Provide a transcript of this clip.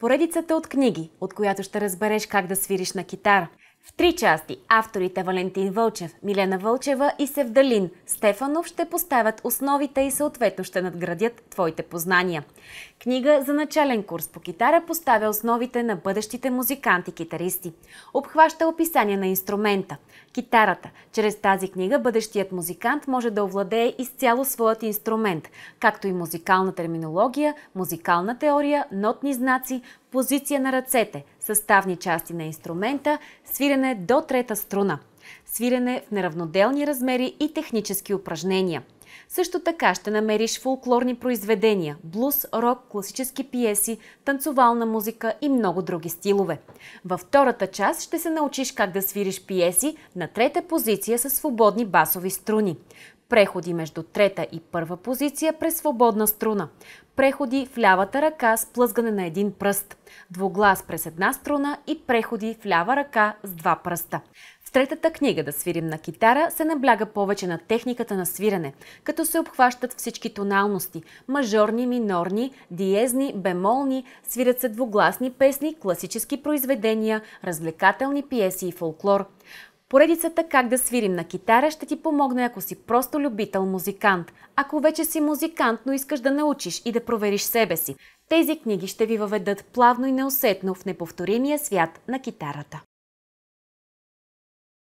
Поредицата от книги, от която ще разбереш как да свириш на китара, в три части авторите Валентин Вълчев, Милена Вълчева и Севдалин Стефанов ще поставят основите и съответно ще надградят твоите познания. Книга за начален курс по китара поставя основите на бъдещите музиканти-китаристи. Обхваща описание на инструмента – китарата. Чрез тази книга бъдещият музикант може да овладее изцяло своят инструмент, както и музикална терминология, музикална теория, нотни знаци, позиция на ръцете, съставни части на инструмента, свирене до трета струна, свирене в неравноделни размери и технически упражнения. Също така ще намериш фулклорни произведения, блуз, рок, класически пиеси, танцовална музика и много други стилове. Във втората част ще се научиш как да свириш пиеси на трета позиция с свободни басови струни. Преходи между трета и първа позиция през свободна струна. Преходи в лявата ръка с плъзгане на един пръст. двуглас през една струна и преходи в лява ръка с два пръста. В третата книга «Да свирим на китара» се набляга повече на техниката на свирене, като се обхващат всички тоналности – мажорни, минорни, диезни, бемолни, свирят се двугласни песни, класически произведения, развлекателни пиеси и фолклор – Поредицата «Как да свирим на китара» ще ти помогне, ако си просто любител музикант. Ако вече си музикант, но искаш да научиш и да провериш себе си, тези книги ще ви въведат плавно и неусетно в неповторимия свят на китарата.